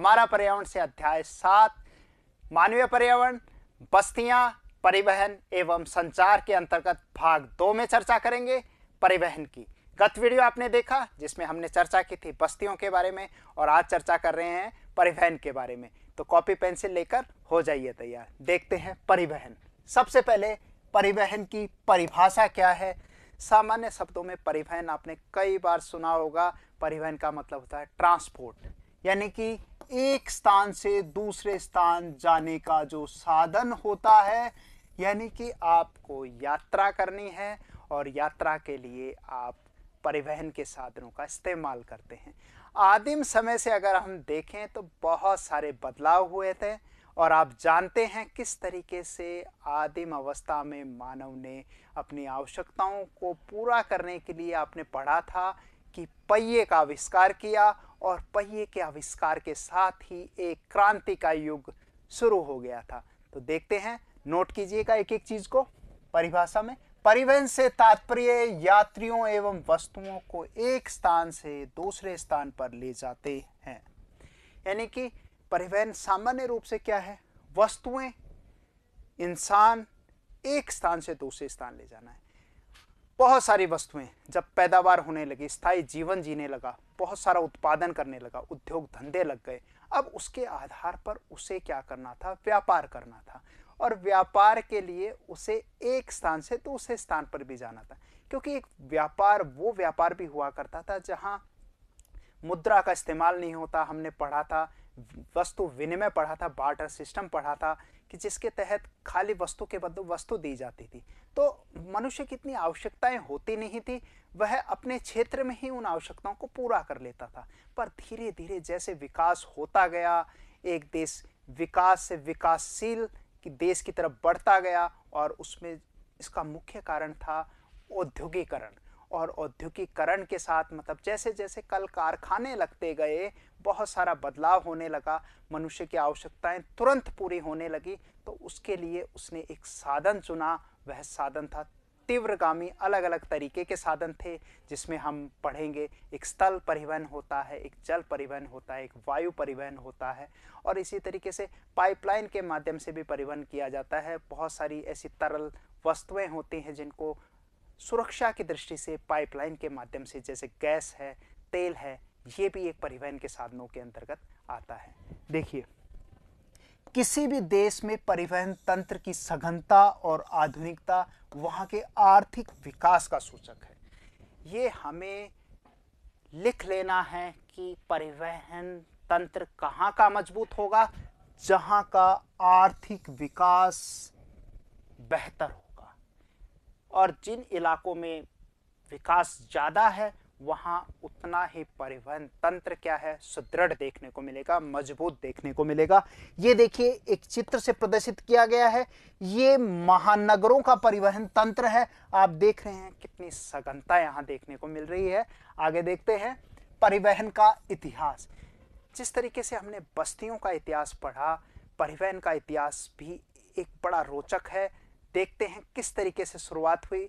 हमारा पर्यावरण से अध्याय सात मानवीय पर्यावरण बस्तियां परिवहन एवं संचार के अंतर्गत भाग दो में चर्चा करेंगे परिवहन की गत वीडियो आपने देखा जिसमें हमने चर्चा की थी बस्तियों के बारे में और आज चर्चा कर रहे हैं परिवहन के बारे में तो कॉपी पेंसिल लेकर हो जाइए तैयार देखते हैं परिवहन सबसे पहले परिवहन की परिभाषा क्या है सामान्य शब्दों में परिवहन आपने कई बार सुना होगा परिवहन का मतलब होता है ट्रांसपोर्ट यानी कि एक स्थान से दूसरे स्थान जाने का जो साधन होता है यानी कि आपको यात्रा करनी है और यात्रा के लिए आप परिवहन के साधनों का इस्तेमाल करते हैं आदिम समय से अगर हम देखें तो बहुत सारे बदलाव हुए थे और आप जानते हैं किस तरीके से आदिम अवस्था में मानव ने अपनी आवश्यकताओं को पूरा करने के लिए आपने पढ़ा था कि पहिए का आविष्कार किया और पहिए के आविष्कार के साथ ही एक क्रांति का युग शुरू हो गया था तो देखते हैं नोट कीजिएगा एक एक चीज को परिभाषा में परिवहन से तात्पर्य यात्रियों एवं वस्तुओं को एक स्थान से दूसरे स्थान पर ले जाते हैं यानी कि परिवहन सामान्य रूप से क्या है वस्तुएं इंसान एक स्थान से दूसरे स्थान ले जाना है बहुत सारी वस्तुएं जब पैदावार होने लगी स्थायी जीवन जीने लगा बहुत सारा उत्पादन करने लगा उद्योग धंधे लग गए अब उसके आधार पर उसे क्या करना था व्यापार करना था और व्यापार के लिए उसे एक स्थान से दूसरे तो स्थान पर भी जाना था क्योंकि एक व्यापार वो व्यापार भी हुआ करता था जहाँ मुद्रा का इस्तेमाल नहीं होता हमने पढ़ा था वस्तु विनिमय पढ़ा था बार्टर सिस्टम पढ़ा था कि जिसके तहत खाली वस्तु के बदले वस्तु दी जाती थी तो मनुष्य की इतनी आवश्यकताएं होती नहीं थी वह अपने क्षेत्र में ही उन आवश्यकताओं को पूरा कर लेता था पर धीरे धीरे जैसे विकास होता गया एक देश विकास से विकासशील की देश की तरफ बढ़ता गया और उसमें इसका मुख्य कारण था औद्योगिकरण और औद्योगिकरण के साथ मतलब जैसे जैसे कल कारखाने लगते गए बहुत सारा बदलाव होने लगा मनुष्य की आवश्यकताएं तुरंत पूरी होने लगी तो उसके लिए उसने एक साधन चुना वह साधन था तीव्रगामी अलग अलग तरीके के साधन थे जिसमें हम पढ़ेंगे एक स्थल परिवहन होता है एक जल परिवहन होता है एक वायु परिवहन होता है और इसी तरीके से पाइपलाइन के माध्यम से भी परिवहन किया जाता है बहुत सारी ऐसी तरल वस्तुएं होती हैं जिनको सुरक्षा की दृष्टि से पाइपलाइन के माध्यम से जैसे गैस है तेल है ये भी एक परिवहन के साधनों के अंतर्गत आता है देखिए किसी भी देश में परिवहन तंत्र की सघनता और आधुनिकता वहाँ के आर्थिक विकास का सूचक है ये हमें लिख लेना है कि परिवहन तंत्र कहाँ का मजबूत होगा जहाँ का आर्थिक विकास बेहतर हो और जिन इलाकों में विकास ज़्यादा है वहाँ उतना ही परिवहन तंत्र क्या है सुदृढ़ देखने को मिलेगा मजबूत देखने को मिलेगा ये देखिए एक चित्र से प्रदर्शित किया गया है ये महानगरों का परिवहन तंत्र है आप देख रहे हैं कितनी सघनता यहाँ देखने को मिल रही है आगे देखते हैं परिवहन का इतिहास जिस तरीके से हमने बस्तियों का इतिहास पढ़ा परिवहन का इतिहास भी एक बड़ा रोचक है देखते हैं किस तरीके से शुरुआत हुई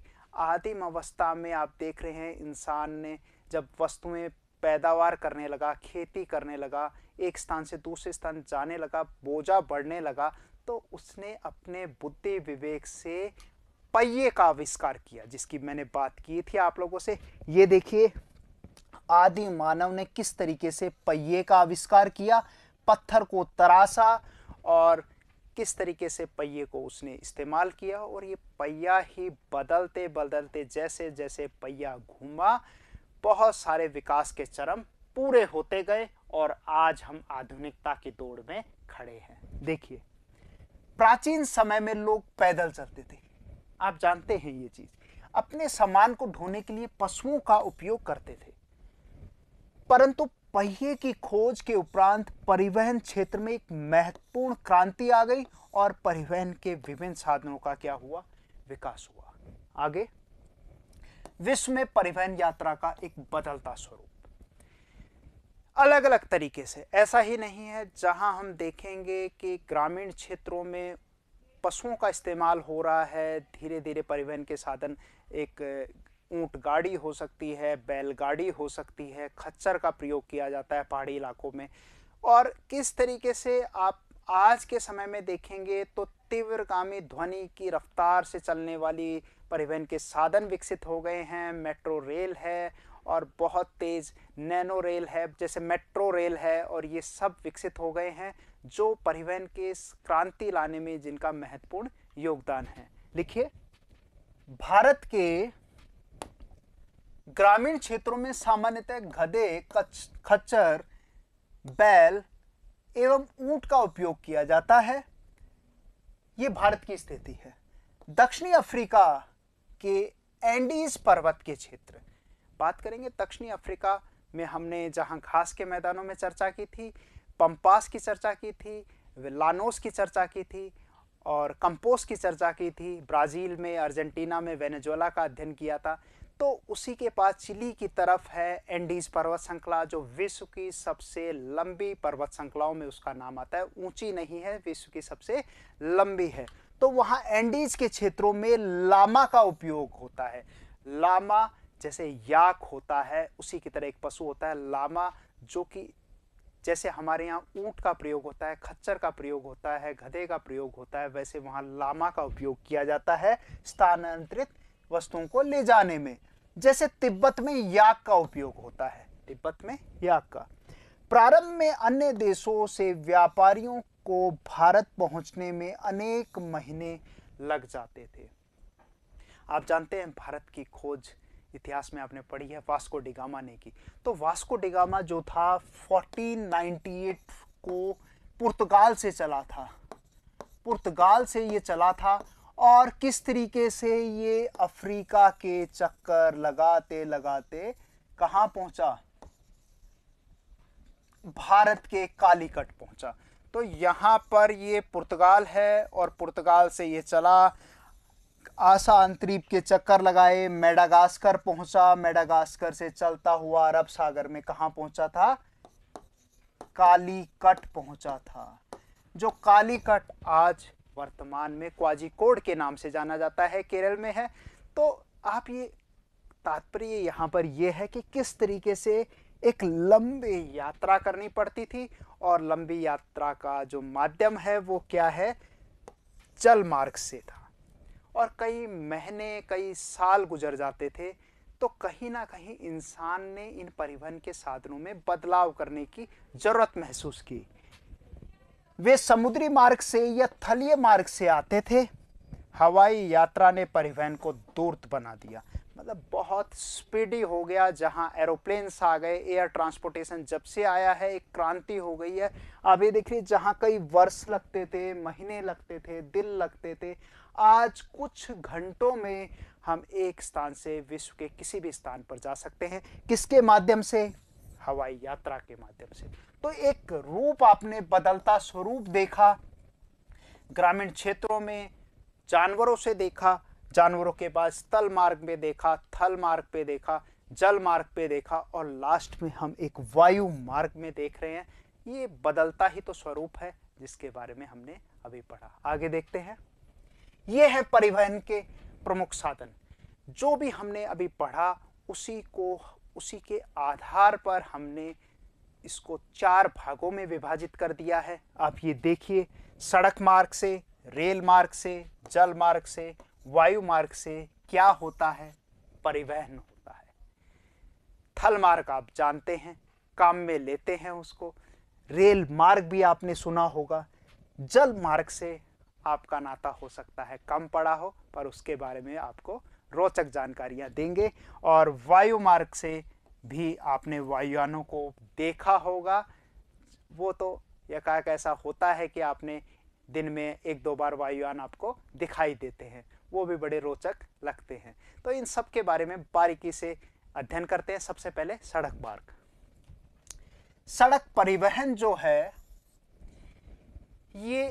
आदिम अवस्था में आप देख रहे हैं इंसान ने जब वस्तुएं पैदावार करने लगा खेती करने लगा एक स्थान से दूसरे स्थान जाने लगा बोझा बढ़ने लगा तो उसने अपने बुद्धि विवेक से पहिए का आविष्कार किया जिसकी मैंने बात की थी आप लोगों से ये देखिए आदि मानव ने किस तरीके से पहिए का आविष्कार किया पत्थर को तराशा और किस तरीके से पहिए को उसने इस्तेमाल किया और ये पहिया ही बदलते बदलते जैसे जैसे पहिया घूमा बहुत सारे विकास के चरम पूरे होते गए और आज हम आधुनिकता की दौड़ में खड़े हैं देखिए प्राचीन समय में लोग पैदल चलते थे आप जानते हैं ये चीज अपने सामान को ढोने के लिए पशुओं का उपयोग करते थे परंतु पहिए की खोज के उपरांत परिवहन क्षेत्र में एक महत्वपूर्ण क्रांति आ गई और परिवहन के विभिन्न साधनों का क्या हुआ विकास हुआ आगे विश्व में परिवहन यात्रा का एक बदलता स्वरूप अलग अलग तरीके से ऐसा ही नहीं है जहां हम देखेंगे कि ग्रामीण क्षेत्रों में पशुओं का इस्तेमाल हो रहा है धीरे धीरे परिवहन के साधन एक ऊँट गाड़ी हो सकती है बैलगाड़ी हो सकती है खच्चर का प्रयोग किया जाता है पहाड़ी इलाकों में और किस तरीके से आप आज के समय में देखेंगे तो तीव्रगामी ध्वनि की रफ्तार से चलने वाली परिवहन के साधन विकसित हो गए हैं मेट्रो रेल है और बहुत तेज़ नैनो रेल है जैसे मेट्रो रेल है और ये सब विकसित हो गए हैं जो परिवहन के क्रांति लाने में जिनका महत्वपूर्ण योगदान है लिखिए भारत के ग्रामीण क्षेत्रों में सामान्यतः गधे खच्चर बैल एवं ऊंट का उपयोग किया जाता है ये भारत की स्थिति है दक्षिणी अफ्रीका के एंडीज पर्वत के क्षेत्र बात करेंगे दक्षिणी अफ्रीका में हमने जहां घास के मैदानों में चर्चा की थी पंपास की चर्चा की थी लानोस की चर्चा की थी और कंपोस की चर्चा की थी ब्राज़ील में अर्जेंटीना में वेनेजुएला का अध्ययन किया था तो उसी के पास चिली की तरफ है एंडीज पर्वत श्रृंखला जो विश्व की सबसे लंबी पर्वत श्रृंखलाओं में उसका नाम आता है ऊंची नहीं है विश्व की सबसे लंबी है तो वहाँ एंडीज के क्षेत्रों में लामा का उपयोग होता है लामा जैसे याक होता है उसी की तरह एक पशु होता है लामा जो कि जैसे हमारे यहाँ ऊँट का प्रयोग होता है खच्चर का प्रयोग होता है गधे का प्रयोग होता है वैसे वहाँ लामा का उपयोग किया जाता है स्थानांतरित वस्तुओं को ले जाने में जैसे तिब्बत में याक का उपयोग होता है तिब्बत में याक का प्रारंभ में अन्य देशों से व्यापारियों को भारत पहुंचने में अनेक महीने लग जाते थे आप जानते हैं भारत की खोज इतिहास में आपने पढ़ी है वास्को डिगामा ने की तो वास्को डिगामा जो था 1498 को पुर्तगाल से चला था पुर्तगाल से ये चला था और किस तरीके से ये अफ्रीका के चक्कर लगाते लगाते कहाँ पहुंचा भारत के कालीकट पहुँचा तो यहाँ पर ये पुर्तगाल है और पुर्तगाल से ये चला आशा अंतरीप के चक्कर लगाए मेडागास्कर पहुंचा मेडागास्कर से चलता हुआ अरब सागर में कहा पहुंचा था कालीकट पहुंचा था जो कालीकट आज वर्तमान में क्वाजिकोड के नाम से जाना जाता है केरल में है तो आप ये तात्पर्य यहाँ पर यह है कि किस तरीके से एक लंबी यात्रा करनी पड़ती थी और लंबी यात्रा का जो माध्यम है वो क्या है जल मार्ग से था और कई महीने कई साल गुजर जाते थे तो कहीं ना कहीं इंसान ने इन परिवहन के साधनों में बदलाव करने की ज़रूरत महसूस की वे समुद्री मार्ग से या थलीय मार्ग से आते थे हवाई यात्रा ने परिवहन को दूरत बना दिया मतलब बहुत स्पीडी हो गया जहाँ एरोप्लेन्स आ गए एयर ट्रांसपोर्टेशन जब से आया है एक क्रांति हो गई है अब ये देखिए जहाँ कई वर्ष लगते थे महीने लगते थे दिन लगते थे आज कुछ घंटों में हम एक स्थान से विश्व के किसी भी स्थान पर जा सकते हैं किसके माध्यम से हवाई यात्रा के माध्यम से तो एक रूप आपने बदलता स्वरूप देखा ग्रामीण क्षेत्रों में जानवरों से देखा जानवरों के बाद स्थल मार्ग में देखा थल मार्ग पे देखा जल मार्ग पे देखा और लास्ट में हम एक वायु मार्ग में देख रहे हैं ये बदलता ही तो स्वरूप है जिसके बारे में हमने अभी पढ़ा आगे देखते हैं ये है परिवहन के प्रमुख साधन जो भी हमने अभी पढ़ा उसी को उसी के आधार पर हमने इसको चार भागों में विभाजित कर दिया है आप ये देखिए सड़क मार्ग से रेल मार्ग से जल मार्ग से वायु मार्ग से क्या होता है परिवहन होता है थल मार्ग आप जानते हैं काम में लेते हैं उसको रेल मार्ग भी आपने सुना होगा जल मार्ग से आपका नाता हो सकता है कम पड़ा हो पर उसके बारे में आपको रोचक जानकारियां देंगे और वायु मार्ग से भी आपने वायुयानों को देखा होगा वो तो यकायक ऐसा होता है कि आपने दिन में एक दो बार वायुयान आपको दिखाई देते हैं वो भी बड़े रोचक लगते हैं तो इन सब के बारे में बारीकी से अध्ययन करते हैं सबसे पहले सड़क मार्ग सड़क परिवहन जो है ये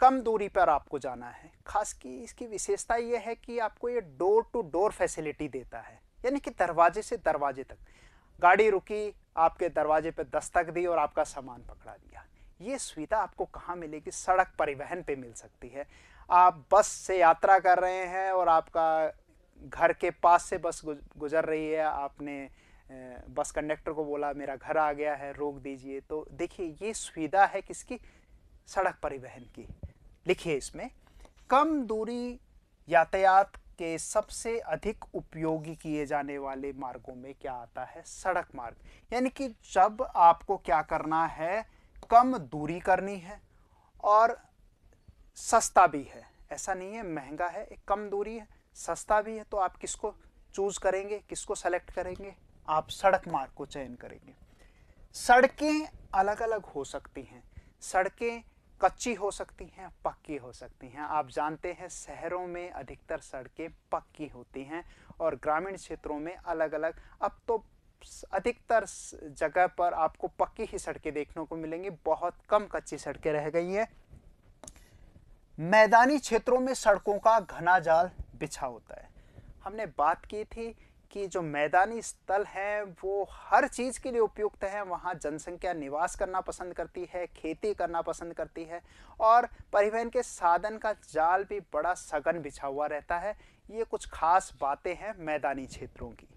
कम दूरी पर आपको जाना है खास की इसकी विशेषता यह है कि आपको ये डोर टू डोर फैसिलिटी देता है यानी कि दरवाजे से दरवाजे तक गाड़ी रुकी आपके दरवाजे पर दस्तक दी और आपका सामान पकड़ा दिया ये सुविधा आपको कहाँ मिलेगी सड़क परिवहन पे मिल सकती है आप बस से यात्रा कर रहे हैं और आपका घर के पास से बस गुजर रही है आपने बस कंडक्टर को बोला मेरा घर आ गया है रोक दीजिए तो देखिए ये सुविधा है किसकी सड़क परिवहन की लिखिए इसमें कम दूरी यातायात के सबसे अधिक उपयोगी किए जाने वाले मार्गों में क्या आता है सड़क मार्ग यानी कि जब आपको क्या करना है कम दूरी करनी है और सस्ता भी है ऐसा नहीं है महंगा है एक कम दूरी है सस्ता भी है तो आप किसको चूज करेंगे किसको सेलेक्ट करेंगे आप सड़क मार्ग को चयन करेंगे सड़कें अलग अलग हो सकती हैं सड़कें कच्ची हो सकती हैं पक्की हो सकती हैं आप जानते हैं शहरों में अधिकतर सड़कें पक्की होती हैं और ग्रामीण क्षेत्रों में अलग अलग अब तो अधिकतर जगह पर आपको पक्की ही सड़कें देखने को मिलेंगी बहुत कम कच्ची सड़कें रह गई हैं मैदानी क्षेत्रों में सड़कों का घना जाल बिछा होता है हमने बात की थी कि जो मैदानी स्थल हैं वो हर चीज़ के लिए उपयुक्त हैं वहाँ जनसंख्या निवास करना पसंद करती है खेती करना पसंद करती है और परिवहन के साधन का जाल भी बड़ा सघन बिछा हुआ रहता है ये कुछ खास बातें हैं मैदानी क्षेत्रों की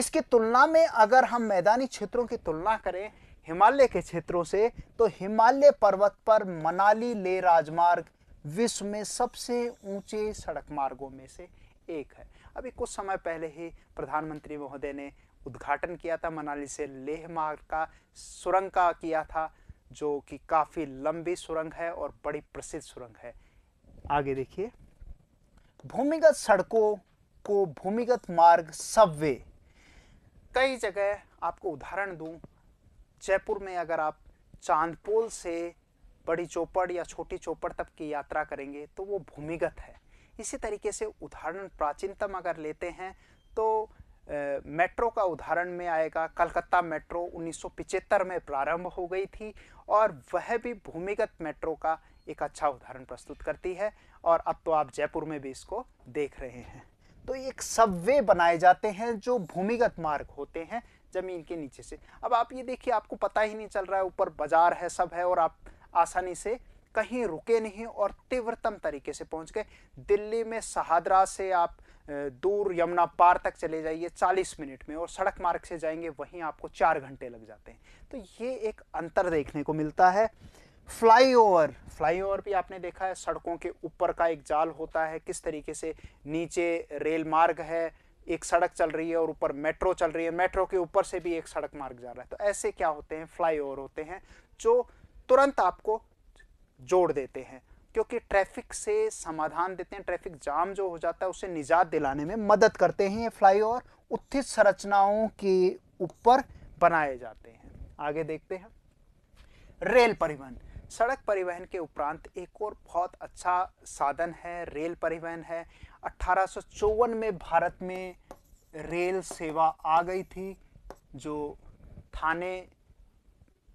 इसकी तुलना में अगर हम मैदानी क्षेत्रों की तुलना करें हिमालय के क्षेत्रों से तो हिमालय पर्वत पर मनाली ले राजमार्ग विश्व में सबसे ऊंचे सड़क मार्गों में से एक है अभी कुछ समय पहले ही प्रधानमंत्री महोदय ने उद्घाटन किया था मनाली से लेह मार्ग का सुरंग का किया था जो कि काफ़ी लंबी सुरंग है और बड़ी प्रसिद्ध सुरंग है आगे देखिए भूमिगत सड़कों को भूमिगत मार्ग सबवे कई जगह आपको उदाहरण दूं जयपुर में अगर आप चांदपोल से बड़ी चौपड़ या छोटी चौपड़ तक की यात्रा करेंगे तो वो भूमिगत है इसी तरीके से उदाहरण प्राचीनतम अगर लेते हैं तो मेट्रो का उदाहरण में आएगा कलकत्ता मेट्रो उन्नीस में प्रारंभ हो गई थी और वह भी भूमिगत मेट्रो का एक अच्छा उदाहरण प्रस्तुत करती है और अब तो आप जयपुर में भी इसको देख रहे हैं तो एक सबवे बनाए जाते हैं जो भूमिगत मार्ग होते हैं ज़मीन के नीचे से अब आप ये देखिए आपको पता ही नहीं चल रहा है ऊपर बाजार है सब है और आप आसानी से कहीं रुके नहीं और तीव्रतम तरीके से पहुंच गए दिल्ली में सहादरा से आप दूर यमुना पार तक चले जाइए 40 मिनट में और सड़क मार्ग से जाएंगे वहीं आपको चार घंटे लग जाते हैं तो ये एक अंतर देखने को मिलता है फ्लाईओवर फ्लाईओवर भी आपने देखा है सड़कों के ऊपर का एक जाल होता है किस तरीके से नीचे रेल मार्ग है एक सड़क चल रही है और ऊपर मेट्रो चल रही है मेट्रो के ऊपर से भी एक सड़क मार्ग जा रहा है तो ऐसे क्या होते हैं फ्लाईओवर होते हैं जो तुरंत आपको जोड़ देते हैं क्योंकि ट्रैफिक से समाधान देते हैं ट्रैफिक जाम जो हो जाता है उसे निजात दिलाने में मदद करते हैं ये फ्लाईओवर उत्थित संरचनाओं के ऊपर बनाए जाते हैं आगे देखते हैं रेल परिवहन सड़क परिवहन के उपरांत एक और बहुत अच्छा साधन है रेल परिवहन है अट्ठारह में भारत में रेल सेवा आ गई थी जो थाने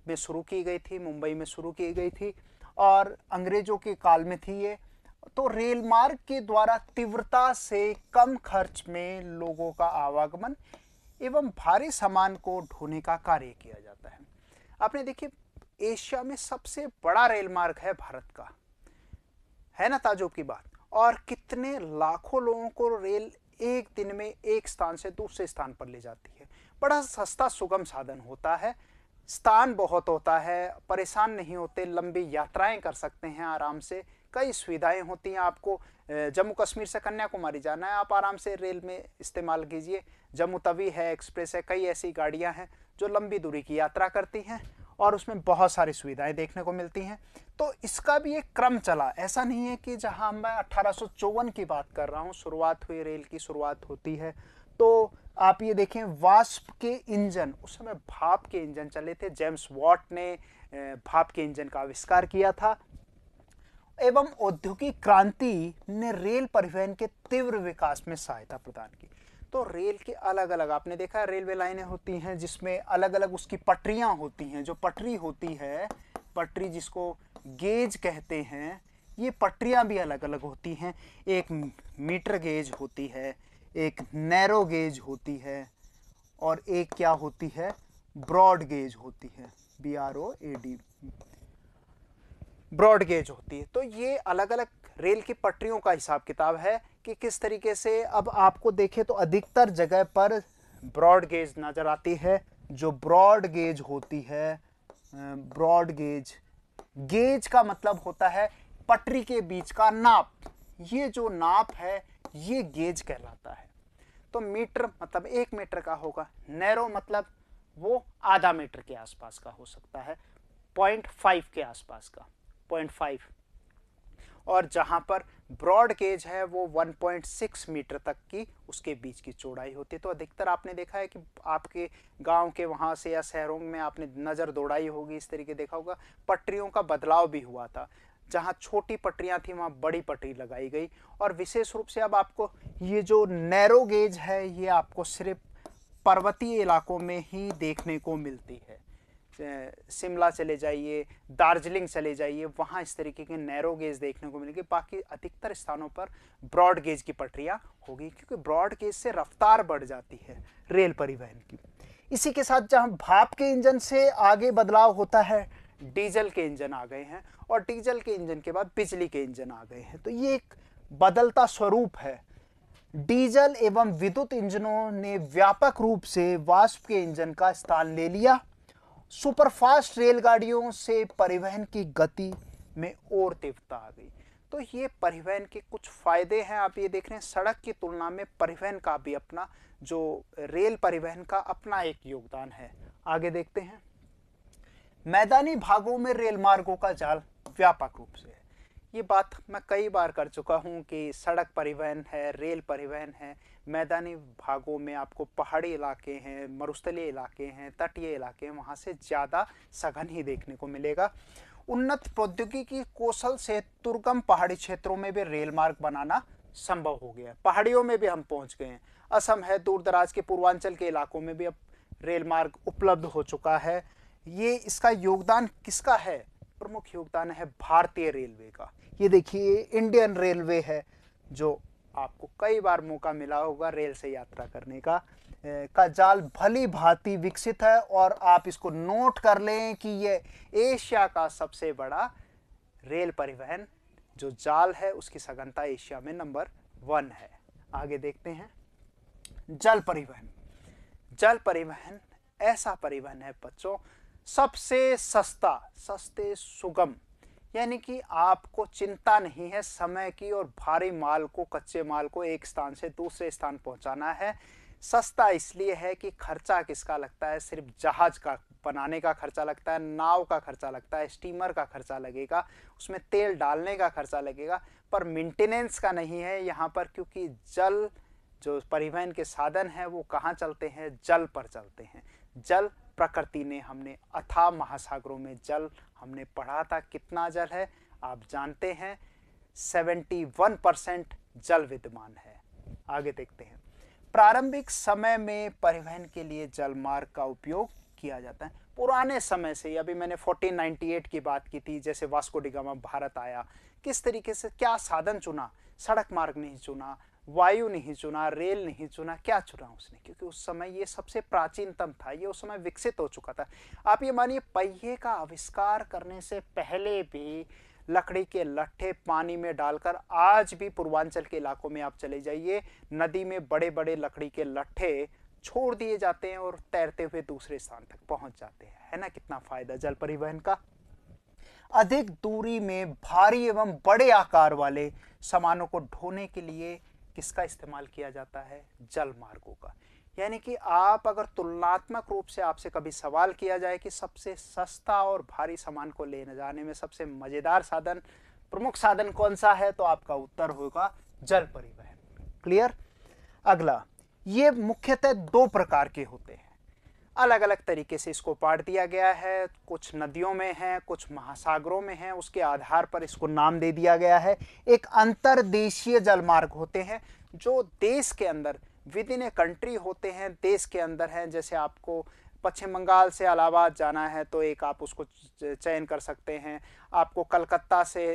में शुरू की गई थी मुंबई में शुरू की गई थी और अंग्रेजों के काल में थी ये तो रेल मार्ग के द्वारा तीव्रता से कम खर्च में लोगों का आवागमन एवं भारी सामान को ढोने का कार्य किया जाता है आपने देखिए एशिया में सबसे बड़ा रेल मार्ग है भारत का है ना ताजुब की बात और कितने लाखों लोगों को रेल एक दिन में एक स्थान से दूसरे स्थान पर ले जाती है बड़ा सस्ता सुगम साधन होता है स्थान बहुत होता है परेशान नहीं होते लंबी यात्राएं कर सकते हैं आराम से कई सुविधाएं होती हैं आपको जम्मू कश्मीर से कन्याकुमारी जाना है आप आराम से रेल में इस्तेमाल कीजिए जम्मू तवी है एक्सप्रेस है कई ऐसी गाड़ियां हैं जो लंबी दूरी की यात्रा करती हैं और उसमें बहुत सारी सुविधाएं देखने को मिलती हैं तो इसका भी एक क्रम चला ऐसा नहीं है कि जहां मैं अट्ठारह की बात कर रहा हूँ शुरुआत हुई रेल की शुरुआत होती है तो आप ये देखें वास्प के इंजन उस समय भाप के इंजन चले थे जेम्स वॉट ने भाप के इंजन का आविष्कार किया था एवं औद्योगिक क्रांति ने रेल परिवहन के तीव्र विकास में सहायता प्रदान की तो रेल के अलग अलग आपने देखा रेलवे लाइनें होती हैं जिसमें अलग अलग उसकी पटरियां होती हैं जो पटरी होती है पटरी जिसको गेज कहते हैं ये पटरियां भी अलग अलग होती हैं एक मीटर गेज होती है एक नैरो गेज होती है और एक क्या होती है ब्रॉड गेज होती है B R O A D broad gauge होती है तो ये अलग अलग रेल की पटरियों का हिसाब किताब है कि किस तरीके से अब आपको देखे तो अधिकतर जगह पर ब्रॉड गेज नज़र आती है जो ब्रॉड गेज होती है ब्रॉड गेज गेज का मतलब होता है पटरी के बीच का नाप ये जो नाप है ये गेज कहलाता है तो मीटर मतलब एक मीटर का होगा नैरो मतलब वो आधा मीटर के आसपास का हो सकता है पॉइंट फाइव के आसपास का पॉइंट फाइव और जहाँ पर ब्रॉड गेज है वो 1.6 मीटर तक की उसके बीच की चौड़ाई होती है तो अधिकतर आपने देखा है कि आपके गांव के वहाँ से या शहरों में आपने नज़र दौड़ाई होगी इस तरीके देखा होगा पटरियों का बदलाव भी हुआ था जहाँ छोटी पटरियां थी वहां बड़ी पटरी लगाई गई और विशेष रूप से अब आपको ये जो नैरो गेज है ये आपको सिर्फ पर्वतीय इलाकों में ही देखने को मिलती है शिमला चले जाइए दार्जिलिंग चले जाइए वहाँ इस तरीके के नैरो गेज देखने को मिलेंगे बाकी अधिकतर स्थानों पर ब्रॉड गेज की पटरियाँ होगी क्योंकि ब्रॉड गेज से रफ्तार बढ़ जाती है रेल परिवहन की इसी के साथ जहाँ भाप के इंजन से आगे बदलाव होता है डीजल के इंजन आ गए हैं और डीजल के इंजन के बाद बिजली के इंजन आ गए हैं तो ये एक बदलता स्वरूप है डीजल एवं विद्युत इंजनों ने व्यापक रूप से वाष्प के इंजन का स्थान ले लिया सुपरफास्ट रेलगाड़ियों से परिवहन की गति में और तीव्रता आ गई तो ये परिवहन के कुछ फायदे हैं आप ये देख रहे हैं सड़क की तुलना में परिवहन का भी अपना जो रेल परिवहन का अपना एक योगदान है आगे देखते हैं मैदानी भागों में रेल मार्गों का जाल व्यापक रूप से है ये बात मैं कई बार कर चुका हूँ कि सड़क परिवहन है रेल परिवहन है मैदानी भागों में आपको पहाड़ी इलाके हैं मरुस्थलीय इलाके हैं तटीय इलाके हैं वहाँ से ज़्यादा सघन ही देखने को मिलेगा उन्नत प्रौद्योगिकी कौशल से दुर्गम पहाड़ी क्षेत्रों में भी रेल मार्ग बनाना संभव हो गया है पहाड़ियों में भी हम पहुंच गए हैं असम है दूर दराज के पूर्वांचल के इलाकों में भी अब रेल मार्ग उपलब्ध हो चुका है ये इसका योगदान किसका है प्रमुख योगदान है भारतीय रेलवे का ये देखिए इंडियन रेलवे है जो आपको कई बार मौका मिला होगा रेल से यात्रा करने का का जाल भली भांति विकसित है और आप इसको नोट कर लें कि ये एशिया का सबसे बड़ा रेल परिवहन जो जाल है उसकी सघनता एशिया में नंबर वन है आगे देखते हैं जल परिवहन जल परिवहन ऐसा परिवहन है बच्चों सबसे सस्ता सस्ते सुगम यानी कि आपको चिंता नहीं है समय की और भारी माल को कच्चे माल को एक स्थान से दूसरे स्थान पहुंचाना है सस्ता इसलिए है कि खर्चा किसका लगता है सिर्फ जहाज का बनाने का खर्चा लगता है नाव का खर्चा लगता है स्टीमर का खर्चा लगेगा उसमें तेल डालने का खर्चा लगेगा पर मेंटेनेंस का नहीं है यहाँ पर क्योंकि जल जो परिवहन के साधन हैं वो कहाँ चलते हैं जल पर चलते हैं जल प्रकृति ने हमने अथा महासागरों में जल हमने पढ़ा था कितना जल है आप जानते हैं 71 परसेंट जल विद्यमान है आगे देखते हैं प्रारंभिक समय में परिवहन के लिए जल मार्ग का उपयोग किया जाता है पुराने समय से अभी मैंने 1498 की बात की थी जैसे वास्को डिगामा भारत आया किस तरीके से क्या साधन चुना सड़क मार्ग नहीं चुना वायु नहीं चुना रेल नहीं चुना क्या चुना उसने क्योंकि उस समय ये सबसे प्राचीनतम था ये उस समय विकसित हो चुका था आप ये मानिए पहिए का आविष्कार करने से पहले भी लकड़ी के लट्ठे पानी में डालकर आज भी पूर्वांचल के इलाकों में आप चले जाइए नदी में बड़े बड़े लकड़ी के लट्ठे छोड़ दिए जाते हैं और तैरते हुए दूसरे स्थान तक पहुंच जाते हैं है ना कितना फायदा जल परिवहन का अधिक दूरी में भारी एवं बड़े आकार वाले सामानों को ढोने के लिए किसका इस्तेमाल किया जाता है जल मार्गो का यानी कि आप अगर तुलनात्मक रूप से आपसे कभी सवाल किया जाए कि सबसे सस्ता और भारी सामान को लेने जाने में सबसे मज़ेदार साधन प्रमुख साधन कौन सा है तो आपका उत्तर होगा जल परिवहन क्लियर अगला ये मुख्यतः दो प्रकार के होते हैं अलग अलग तरीके से इसको पाट दिया गया है कुछ नदियों में है कुछ महासागरों में है उसके आधार पर इसको नाम दे दिया गया है एक अंतरदेशीय जलमार्ग होते हैं जो देश के अंदर विद इन ए कंट्री होते हैं देश के अंदर हैं जैसे आपको पश्चिम बंगाल से अलाहाबाद जाना है तो एक आप उसको चयन कर सकते हैं आपको कलकत्ता से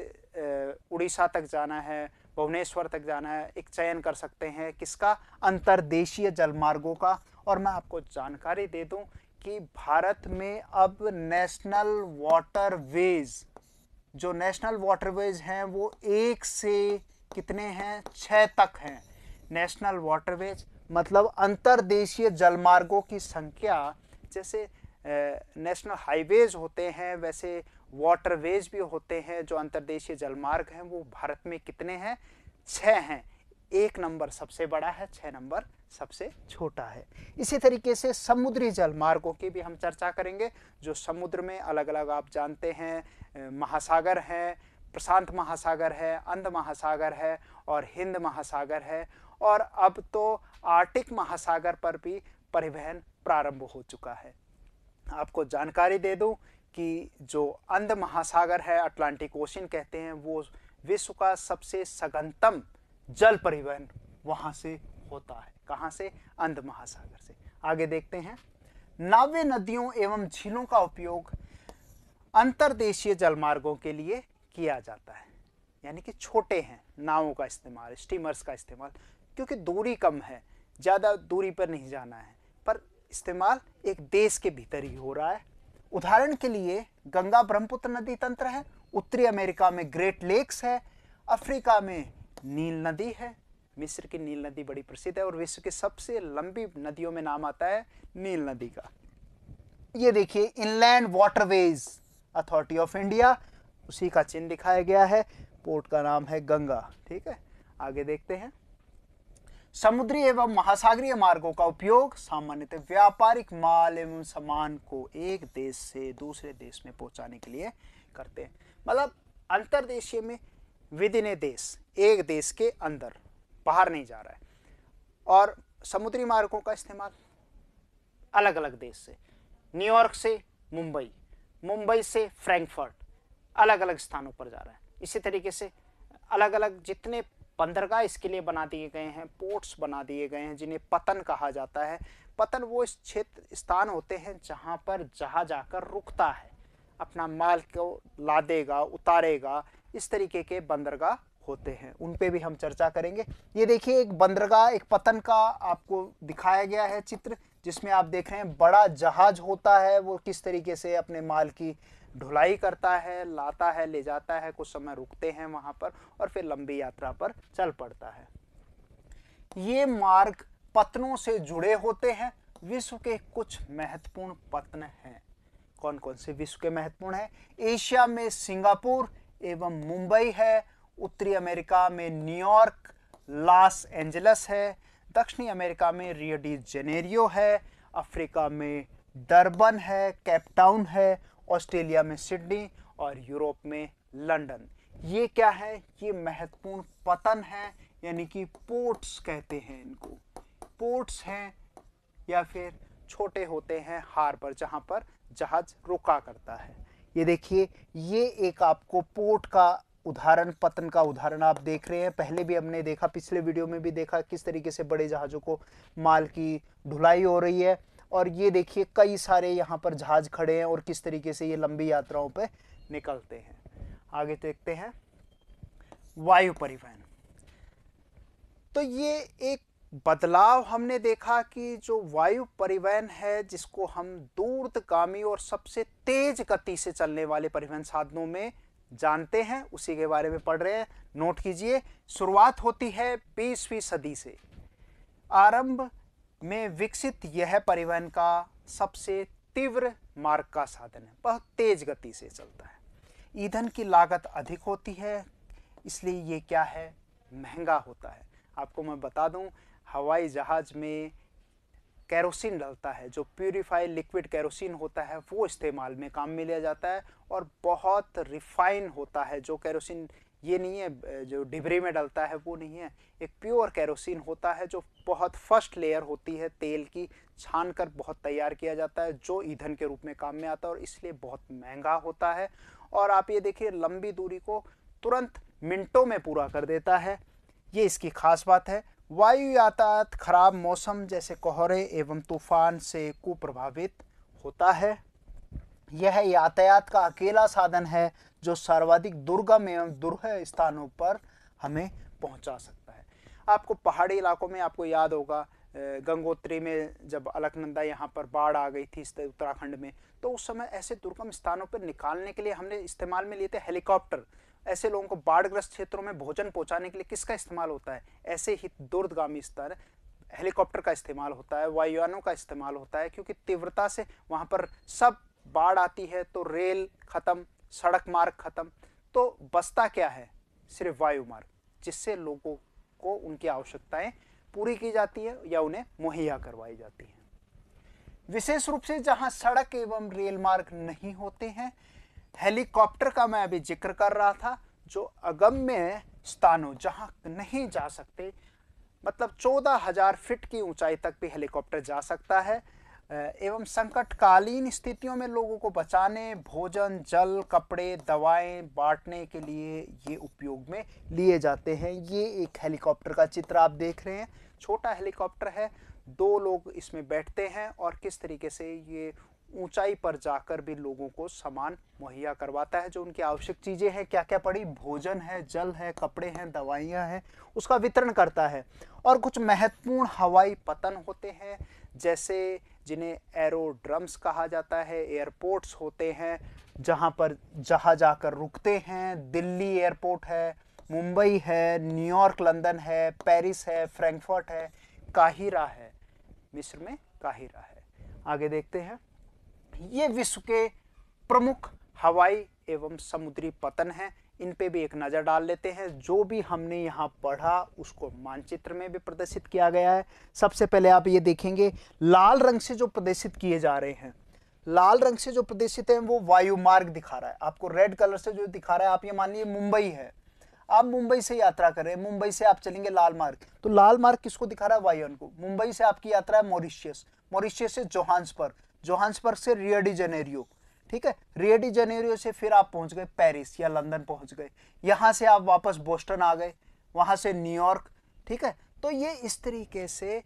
उड़ीसा तक जाना है भुवनेश्वर तक जाना है एक चयन कर सकते हैं किसका अंतरदेशीय जलमार्गों का और मैं आपको जानकारी दे दूं कि भारत में अब नेशनल वाटरवेज जो नेशनल वाटरवेज हैं वो एक से कितने हैं छः तक हैं नेशनल वाटरवेज मतलब अंतर्देशीय जलमार्गों की संख्या जैसे नेशनल हाईवेज होते हैं वैसे वाटरवेज भी होते हैं जो अंतर्देशीय जलमार्ग हैं वो भारत में कितने हैं छः हैं एक नंबर सबसे बड़ा है छः नंबर सबसे छोटा है इसी तरीके से समुद्री जल मार्गों की भी हम चर्चा करेंगे जो समुद्र में अलग अलग आप जानते हैं महासागर हैं प्रशांत महासागर है अंध महासागर है और हिंद महासागर है और अब तो आर्टिक महासागर पर भी परिवहन प्रारंभ हो चुका है आपको जानकारी दे दूं कि जो अंध महासागर है अटलांटिक ओशन कहते हैं वो विश्व का सबसे सघनतम जल परिवहन वहां से होता है कहाँ से अंध महासागर से आगे देखते हैं नाव्य नदियों एवं झीलों का उपयोग अंतर्देशीय जलमार्गों के लिए किया जाता है यानी कि छोटे हैं नावों का इस्तेमाल स्टीमर्स का इस्तेमाल क्योंकि दूरी कम है ज़्यादा दूरी पर नहीं जाना है पर इस्तेमाल एक देश के भीतर ही हो रहा है उदाहरण के लिए गंगा ब्रह्मपुत्र नदी तंत्र है उत्तरी अमेरिका में ग्रेट लेक्स है अफ्रीका में नील नदी है मिस्र की नील नदी बड़ी प्रसिद्ध है और विश्व की सबसे लंबी नदियों में नाम आता है नील नदी का ये देखिए inland waterways authority of India उसी का चिन्ह दिखाया गया है पोर्ट का नाम है गंगा ठीक है आगे देखते हैं समुद्री एवं महासागरीय मार्गों का उपयोग सामान्यतः व्यापारिक माल एवं सामान को एक देश से दूसरे देश में पहुंचाने के लिए करते हैं मतलब अंतरदेशीय में विद इन ए देश एक देश के अंदर बाहर नहीं जा रहा है और समुद्री मार्गों का इस्तेमाल अलग अलग देश से न्यूयॉर्क से मुंबई मुंबई से फ्रैंकफर्ट अलग अलग स्थानों पर जा रहा है इसी तरीके से अलग अलग जितने बंदरगाह इसके लिए बना दिए गए हैं पोर्ट्स बना दिए गए हैं जिन्हें पतन कहा जाता है पतन वो इस क्षेत्र स्थान होते हैं जहाँ पर जहाज आकर रुकता है अपना माल को लादेगा उतारेगा इस तरीके के बंदरगाह होते हैं उन पे भी हम चर्चा करेंगे ये देखिए एक बंदरगाह एक पतन का आपको दिखाया गया है चित्र जिसमें आप देख रहे हैं बड़ा जहाज होता है वो किस तरीके से अपने माल की ढुलाई करता है लाता है ले जाता है कुछ समय रुकते हैं वहां पर और फिर लंबी यात्रा पर चल पड़ता है ये मार्ग पतनों से जुड़े होते हैं विश्व के कुछ महत्वपूर्ण पतन हैं कौन कौन से विश्व के महत्वपूर्ण हैं एशिया में सिंगापुर एवं मुंबई है उत्तरी अमेरिका में न्यूयॉर्क लॉस एंजलस है दक्षिणी अमेरिका में रियोडी जेनेरियो है अफ्रीका में डरबन है कैपटाउन है ऑस्ट्रेलिया में सिडनी और यूरोप में लंदन ये क्या है ये महत्वपूर्ण पतन है यानी कि पोर्ट्स कहते हैं इनको पोर्ट्स हैं या फिर छोटे होते हैं हार्बर जहाँ पर जहाज रुका करता है ये देखिए ये एक आपको पोर्ट का उदाहरण पतन का उदाहरण आप देख रहे हैं पहले भी हमने देखा पिछले वीडियो में भी देखा किस तरीके से बड़े जहाज़ों को माल की ढुलाई हो रही है और ये देखिए कई सारे यहाँ पर जहाज खड़े हैं और किस तरीके से ये लंबी यात्राओं पर निकलते हैं आगे देखते हैं वायु परिवहन तो ये एक बदलाव हमने देखा कि जो वायु परिवहन है जिसको हम दूरगामी और सबसे तेज गति से चलने वाले परिवहन साधनों में जानते हैं उसी के बारे में पढ़ रहे हैं नोट कीजिए शुरुआत होती है बीसवीं सदी से आरंभ में विकसित यह परिवहन का सबसे तीव्र मार्ग का साधन है बहुत तेज गति से चलता है ईंधन की लागत अधिक होती है इसलिए ये क्या है महंगा होता है आपको मैं बता दूं हवाई जहाज़ में कैरोसिन डलता है जो प्योरीफाइड लिक्विड कैरोसिन होता है वो इस्तेमाल में काम में लिया जाता है और बहुत रिफाइन होता है जो कैरोसिन ये नहीं है जो डिबरे में डलता है वो नहीं है एक प्योर कैरोसिन होता है जो बहुत फर्स्ट लेयर होती है तेल की छान कर बहुत तैयार किया जाता है जो ईंधन के रूप में काम में आता है और इसलिए बहुत महंगा होता है और आप ये देखिए लंबी दूरी को तुरंत मिनटों में पूरा कर देता है ये इसकी खास बात है वायु यातायात खराब मौसम जैसे कोहरे एवं तूफान से कुप्रभावित होता है यह यातायात का अकेला साधन है जो सर्वाधिक दुर्गम एवं दुर्ह स्थानों पर हमें पहुंचा सकता है आपको पहाड़ी इलाकों में आपको याद होगा गंगोत्री में जब अलकनंदा यहाँ पर बाढ़ आ गई थी उत्तराखंड में तो उस समय ऐसे दुर्गम स्थानों पर निकालने के लिए हमने इस्तेमाल में लिए थे हेलीकॉप्टर ऐसे लोगों को बाढ़ग्रस्त क्षेत्रों में भोजन पहुंचाने के लिए किसका इस्तेमाल होता है ऐसे ही दूरगामी स्तर हेलीकॉप्टर का इस्तेमाल होता है वायुयानों का इस्तेमाल होता है क्योंकि तीव्रता से वहाँ पर सब बाढ़ आती है तो रेल ख़त्म सड़क मार्ग ख़त्म तो बसता क्या है सिर्फ वायु मार्ग जिससे लोगों को उनकी आवश्यकताएं पूरी की जाती है या उन्हें मुहैया करवाई जाती है विशेष रूप से जहां सड़क एवं रेल मार्ग नहीं होते हैं हेलीकॉप्टर का मैं अभी जिक्र कर रहा था जो अगम्य स्थानों जहां नहीं जा सकते मतलब चौदह हजार फिट की ऊंचाई तक भी हेलीकॉप्टर जा सकता है एवं संकटकालीन स्थितियों में लोगों को बचाने भोजन जल कपड़े दवाएं बांटने के लिए ये उपयोग में लिए जाते हैं ये एक हेलीकॉप्टर का चित्र आप देख रहे हैं छोटा हेलीकॉप्टर है दो लोग इसमें बैठते हैं और किस तरीके से ये ऊंचाई पर जाकर भी लोगों को सामान मुहैया करवाता है जो उनकी आवश्यक चीज़ें हैं क्या क्या पड़ी भोजन है जल है कपड़े हैं दवाइयाँ हैं उसका वितरण करता है और कुछ महत्वपूर्ण हवाई पतन होते हैं जैसे जिन्हें एरोड्रम्स कहा जाता है एयरपोर्ट्स होते हैं जहाँ पर जहाज आकर रुकते हैं दिल्ली एयरपोर्ट है मुंबई है न्यूयॉर्क लंदन है पेरिस है फ्रैंकफर्ट है काहिरा है मिस्र में काहिरा है आगे देखते हैं ये विश्व के प्रमुख हवाई एवं समुद्री पतन हैं इन पे भी एक नज़र डाल लेते हैं जो भी हमने यहाँ पढ़ा उसको मानचित्र में भी प्रदर्शित किया गया है सबसे पहले आप ये देखेंगे लाल रंग से जो प्रदर्शित किए जा रहे हैं लाल रंग से जो प्रदर्शित है वो वायु मार्ग दिखा रहा है आपको रेड कलर से जो दिखा रहा है आप ये मानिए मुंबई है आप मुंबई से यात्रा कर रहे हैं मुंबई से आप चलेंगे लाल मार्ग तो लाल मार्ग किसको दिखा रहा है वायुन को मुंबई से आपकी यात्रा है मॉरिशियस मॉरिशियस से जोहान्सबर्ग जोहान्सबर्ग से रियडी डी जनेरियो ठीक है रियडी डी जनेरियो से फिर आप पहुंच गए पेरिस या लंदन पहुंच गए यहां से आप वापस बोस्टन आ गए वहां से न्यूयॉर्क ठीक है तो ये इस तरीके से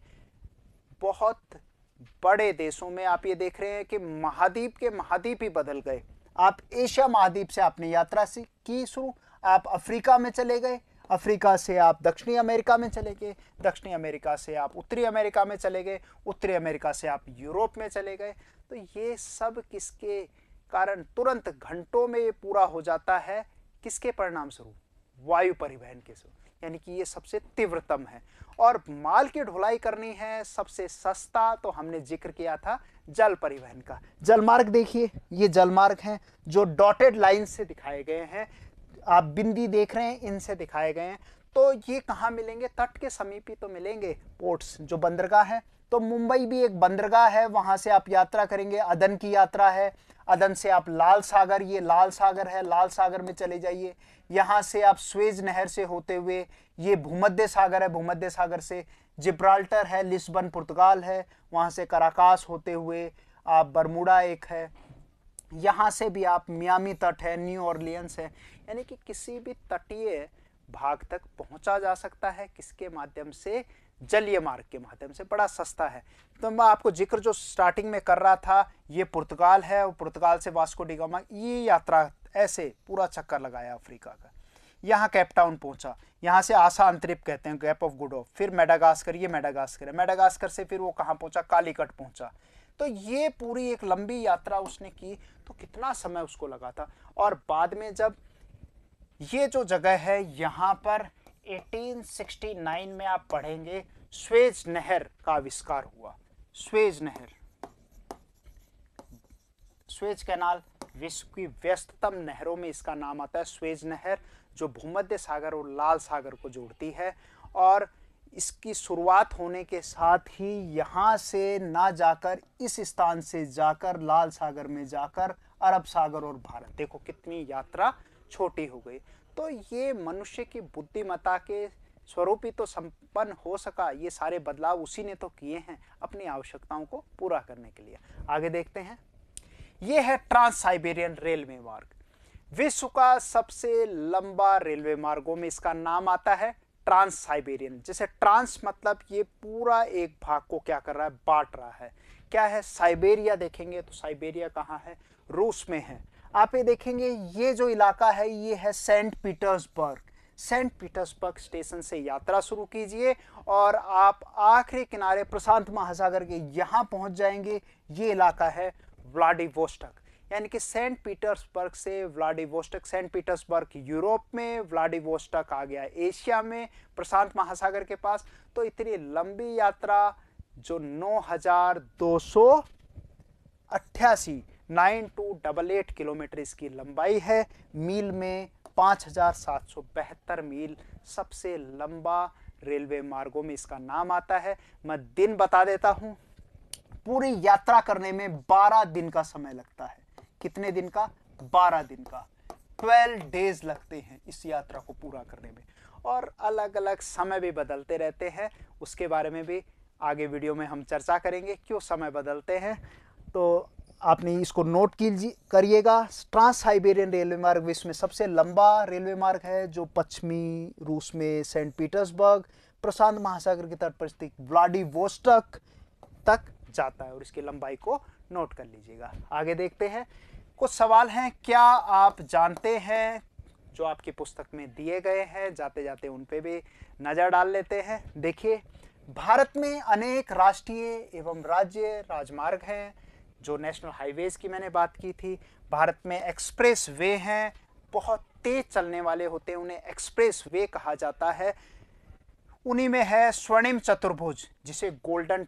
बहुत बड़े देशों में आप ये देख रहे हैं कि महाद्वीप के महाद्वीप ही बदल गए आप एशिया महाद्वीप से आपने यात्रा की शुरू आप अफ्रीका में चले गए अफ्रीका से आप दक्षिणी अमेरिका में चले गए दक्षिणी अमेरिका से आप उत्तरी अमेरिका में चले गए उत्तरी अमेरिका से आप यूरोप में चले गए तो ये सब किसके कारण तुरंत घंटों में ये पूरा हो जाता है किसके परिणाम स्वरूप वायु परिवहन के स्वरूप यानी कि ये सबसे तीव्रतम है और माल की ढुलाई करनी है सबसे सस्ता तो हमने जिक्र किया था जल परिवहन का जलमार्ग देखिए ये जलमार्ग हैं जो डॉटेड लाइन से दिखाए गए हैं आप बिंदी देख रहे हैं इनसे दिखाए गए हैं तो ये कहाँ मिलेंगे तट के समीप ही तो मिलेंगे पोर्ट्स जो बंदरगाह है तो मुंबई भी एक बंदरगाह है वहाँ से आप यात्रा करेंगे अदन की यात्रा है अदन से आप लाल सागर ये लाल सागर है लाल सागर में चले जाइए यहाँ से आप स्वेज नहर से होते हुए ये भूमध्य सागर है भूमध्य सागर से जिब्राल्टर है लिस्बन पुर्तगाल है वहाँ से कराकास होते हुए आप बरमूडा एक है यहाँ से भी आप मियामी तट है न्यू ऑर्लियंस है यानी कि किसी भी तटीय भाग तक पहुंचा जा सकता है किसके माध्यम से जलीय मार्ग के माध्यम से बड़ा सस्ता है तो मैं आपको जिक्र जो स्टार्टिंग में कर रहा था ये पुर्तगाल है और पुर्तगाल से वास्को डिगामा ये यात्रा ऐसे पूरा चक्कर लगाया अफ्रीका का यहाँ कैपटाउन पहुंचा यहाँ से आशा अंतरिप कहते हैं गैप ऑफ गुडो फिर मेडागास्कर ये मेडागास्कर है मेडागास्कर से फिर वो कहाँ पहुंचा कालीकट पहुंचा तो ये पूरी एक लंबी यात्रा उसने की तो कितना समय उसको लगा था और बाद में जब ये जो जगह है यहाँ पर 1869 में आप पढ़ेंगे स्वेज नहर का आविष्कार हुआ स्वेज नहर स्वेज कैनाल विश्व की व्यस्ततम नहरों में इसका नाम आता है स्वेज नहर जो भूमध्य सागर और लाल सागर को जोड़ती है और इसकी शुरुआत होने के साथ ही यहाँ से ना जाकर इस स्थान से जाकर लाल सागर में जाकर अरब सागर और भारत देखो कितनी यात्रा छोटी हो गई तो ये मनुष्य की बुद्धिमता के स्वरूप ही तो संपन्न हो सका ये सारे बदलाव उसी ने तो किए हैं अपनी आवश्यकताओं को पूरा करने के लिए आगे देखते हैं ये है ट्रांस साइबेरियन रेलवे मार्ग विश्व का सबसे लंबा रेलवे मार्गों में इसका नाम आता है ट्रांस साइबेरियन जैसे ट्रांस मतलब ये पूरा एक भाग को क्या कर रहा है बांट रहा है क्या है साइबेरिया देखेंगे तो साइबेरिया कहाँ है रूस में है आप ये देखेंगे ये जो इलाका है ये है Saint Petersburg Saint Petersburg station से यात्रा शुरू कीजिए और आप आखिरी किनारे प्रशांत महासागर के यहाँ पहुँच जाएंगे ये इलाका है व्लाडिवोस्टक यानी कि सेंट पीटर्सबर्ग से व्लाडिवोस्टक सेंट पीटर्सबर्ग यूरोप में व्लाडिवोस्टक आ गया एशिया में प्रशांत महासागर के पास तो इतनी लंबी यात्रा जो नौ हज़ार दो सौ अट्ठासी nine two double eight kilometre इसकी लंबाई है मील में पाँच हज़ार सात सौ बहत्तर मील सबसे लंबा रेलवे मार्गों में इसका नाम आता है मैं दिन बता देता हूँ पूरी यात्रा करने में बारह दिन का समय लगता है कितने दिन का बारह दिन का ट्वेल्व डेज लगते हैं इस यात्रा को पूरा करने में और अलग अलग समय भी बदलते रहते हैं उसके बारे में भी आगे वीडियो में हम चर्चा करेंगे क्यों समय बदलते हैं तो आपने इसको नोट कीजिए करिएगा ट्रांस साइबेरियन रेलवे मार्ग विश्व में सबसे लंबा रेलवे मार्ग है जो पश्चिमी रूस में सेंट पीटर्सबर्ग प्रशांत महासागर के तट पर स्थित व्लाडिवोस्टक तक जाता है और इसकी लंबाई को नोट कर लीजिएगा आगे देखते हैं कुछ सवाल हैं क्या आप जानते हैं जो आपकी पुस्तक में दिए गए हैं जाते जाते उन पर भी नज़र डाल लेते हैं देखिए भारत में अनेक राष्ट्रीय एवं राज्य राजमार्ग हैं जो नेशनल हाईवेज़ की मैंने बात की थी भारत में एक्सप्रेस वे हैं बहुत तेज चलने वाले होते हैं उन्हें एक्सप्रेस वे कहा जाता है उन्हीं में है स्वर्णिम चतुर्भुज जिसे गोल्डन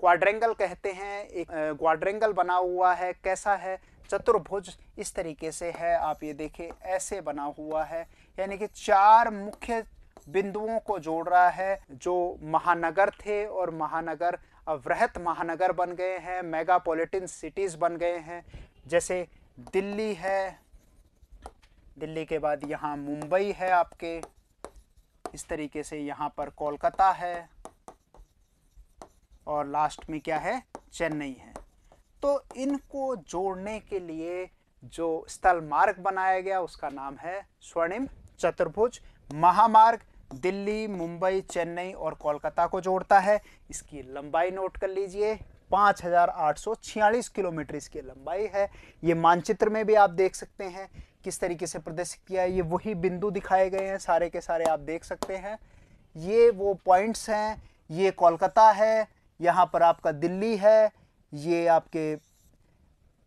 क्वाड्रेंगल कहते हैं एक क्वाड्रेंगल बना हुआ है कैसा है चतुर्भुज इस तरीके से है आप ये देखें ऐसे बना हुआ है यानी कि चार मुख्य बिंदुओं को जोड़ रहा है जो महानगर थे और महानगर वृहत महानगर बन गए हैं मेगापोलिटिन सिटीज़ बन गए हैं जैसे दिल्ली है दिल्ली के बाद यहाँ मुंबई है आपके इस तरीके से यहाँ पर कोलकाता है और लास्ट में क्या है चेन्नई है तो इनको जोड़ने के लिए जो स्थल मार्ग बनाया गया उसका नाम है स्वर्णिम चतुर्भुज महामार्ग दिल्ली मुंबई चेन्नई और कोलकाता को जोड़ता है इसकी लंबाई नोट कर लीजिए 5,846 किलोमीटर इसकी लंबाई है ये मानचित्र में भी आप देख सकते हैं किस तरीके से प्रदर्शित किया है ये वही बिंदु दिखाए गए हैं सारे के सारे आप देख सकते हैं ये वो पॉइंट्स हैं ये कोलकाता है यहाँ पर आपका दिल्ली है ये आपके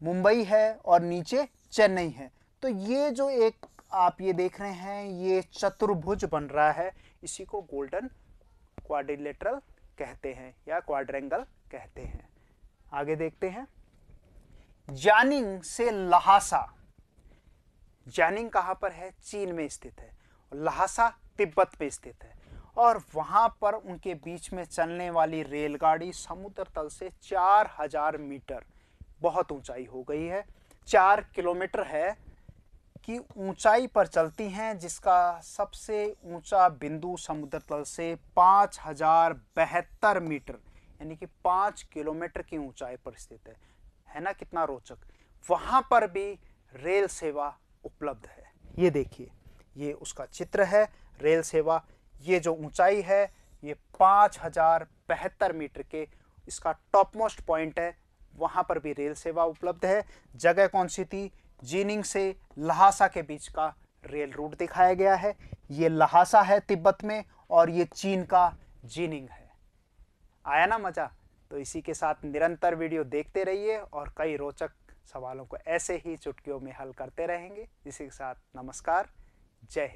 मुंबई है और नीचे चेन्नई है तो ये जो एक आप ये देख रहे हैं ये चतुर्भुज बन रहा है इसी को गोल्डन क्वाड्रिलेटरल कहते हैं या क्वाड्रेंगल कहते हैं आगे देखते हैं जानिंग से लहासा जानिंग कहाँ पर है चीन में स्थित है लहासा तिब्बत में स्थित है और वहां पर उनके बीच में चलने वाली रेलगाड़ी समुद्र तल से 4000 मीटर बहुत ऊंचाई हो गई है चार किलोमीटर है की ऊंचाई पर चलती हैं जिसका सबसे ऊंचा बिंदु समुद्र तल से पाँच हजार बहत्तर मीटर यानी कि पाँच किलोमीटर की ऊंचाई पर स्थित है है ना कितना रोचक वहाँ पर भी रेल सेवा उपलब्ध है ये देखिए ये उसका चित्र है रेल सेवा ये जो ऊंचाई है ये पाँच हजार बहत्तर मीटर के इसका टॉप मोस्ट पॉइंट है वहाँ पर भी रेल सेवा उपलब्ध है जगह कौन सी थी जीनिंग से लहासा के बीच का रेल रूट दिखाया गया है ये लहासा है तिब्बत में और ये चीन का जीनिंग है आया ना मज़ा तो इसी के साथ निरंतर वीडियो देखते रहिए और कई रोचक सवालों को ऐसे ही चुटकियों में हल करते रहेंगे इसी के साथ नमस्कार जय हिंद